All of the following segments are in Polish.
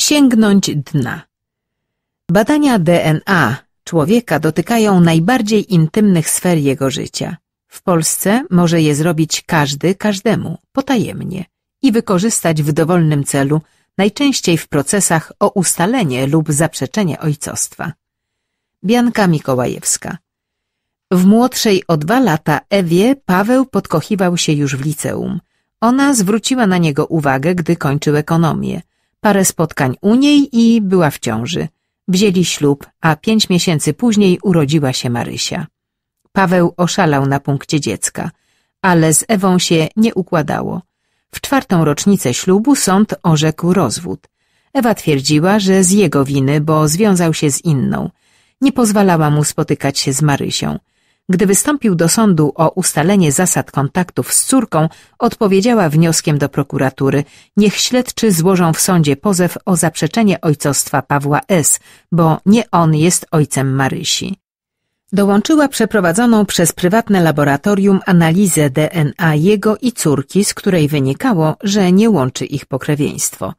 Sięgnąć dna. Badania DNA człowieka dotykają najbardziej intymnych sfer jego życia. W Polsce może je zrobić każdy każdemu, potajemnie, i wykorzystać w dowolnym celu, najczęściej w procesach o ustalenie lub zaprzeczenie ojcostwa. Bianka Mikołajewska W młodszej o dwa lata Ewie Paweł podkochiwał się już w liceum – ona zwróciła na niego uwagę, gdy kończył ekonomię. Parę spotkań u niej i była w ciąży. Wzięli ślub, a pięć miesięcy później urodziła się Marysia. Paweł oszalał na punkcie dziecka, ale z Ewą się nie układało. W czwartą rocznicę ślubu sąd orzekł rozwód. Ewa twierdziła, że z jego winy, bo związał się z inną. Nie pozwalała mu spotykać się z Marysią. Gdy wystąpił do sądu o ustalenie zasad kontaktów z córką, odpowiedziała wnioskiem do prokuratury niech śledczy złożą w sądzie pozew o zaprzeczenie ojcostwa Pawła S., bo nie on jest ojcem Marysi. Dołączyła przeprowadzoną przez prywatne laboratorium analizę DNA jego i córki, z której wynikało, że nie łączy ich pokrewieństwo.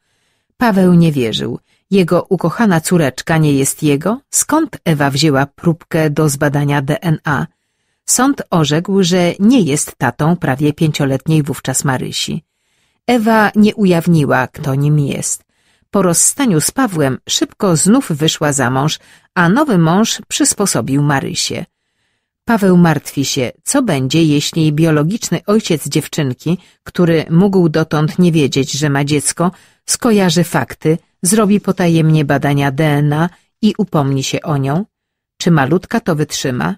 Paweł nie wierzył. Jego ukochana córeczka nie jest jego? Skąd Ewa wzięła próbkę do zbadania DNA? Sąd orzekł, że nie jest tatą prawie pięcioletniej wówczas Marysi. Ewa nie ujawniła, kto nim jest. Po rozstaniu z Pawłem szybko znów wyszła za mąż, a nowy mąż przysposobił Marysię. Paweł martwi się, co będzie, jeśli biologiczny ojciec dziewczynki, który mógł dotąd nie wiedzieć, że ma dziecko, skojarzy fakty, zrobi potajemnie badania DNA i upomni się o nią? Czy malutka to wytrzyma?